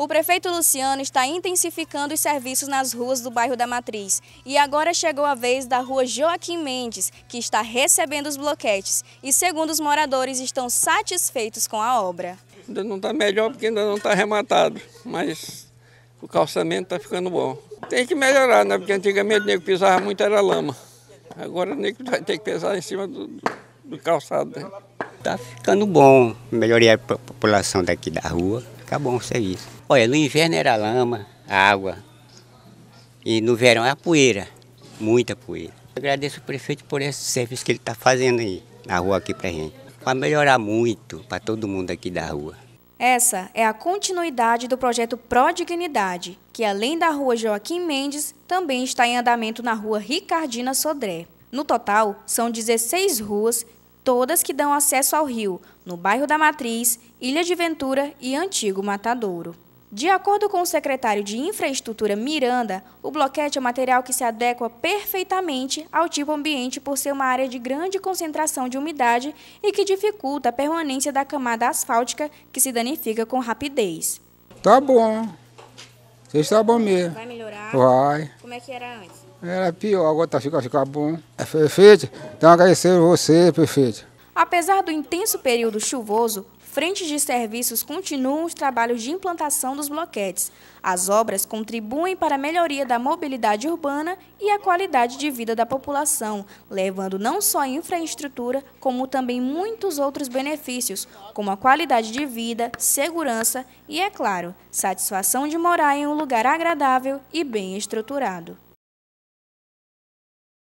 O prefeito Luciano está intensificando os serviços nas ruas do bairro da Matriz. E agora chegou a vez da rua Joaquim Mendes, que está recebendo os bloquetes. E segundo os moradores, estão satisfeitos com a obra. Ainda não está melhor porque ainda não está arrematado, mas o calçamento está ficando bom. Tem que melhorar, né? Porque antigamente o nego pisava muito, era lama. Agora o nego vai ter que pesar em cima do, do calçado. Né? Tá ficando bom, melhoria a população daqui da rua. Fica bom o serviço. Olha, no inverno era lama, água. E no verão é a poeira, muita poeira. Agradeço o prefeito por esse serviço que ele está fazendo aí, na rua aqui para gente. Para melhorar muito para todo mundo aqui da rua. Essa é a continuidade do projeto Prodignidade, que além da rua Joaquim Mendes, também está em andamento na rua Ricardina Sodré. No total, são 16 ruas, todas que dão acesso ao rio, no bairro da Matriz, Ilha de Ventura e Antigo Matadouro. De acordo com o secretário de Infraestrutura Miranda, o bloquete é um material que se adequa perfeitamente ao tipo ambiente por ser uma área de grande concentração de umidade e que dificulta a permanência da camada asfáltica que se danifica com rapidez. Tá bom. Você está bom mesmo. Vai melhorar? Vai. Como é que era antes? Era pior, agora tá, fica, fica bom. Perfeito. É, prefeito, então agradecer você, prefeito. Apesar do intenso período chuvoso, frentes de serviços continuam os trabalhos de implantação dos bloquetes. As obras contribuem para a melhoria da mobilidade urbana e a qualidade de vida da população, levando não só infraestrutura, como também muitos outros benefícios, como a qualidade de vida, segurança e, é claro, satisfação de morar em um lugar agradável e bem estruturado.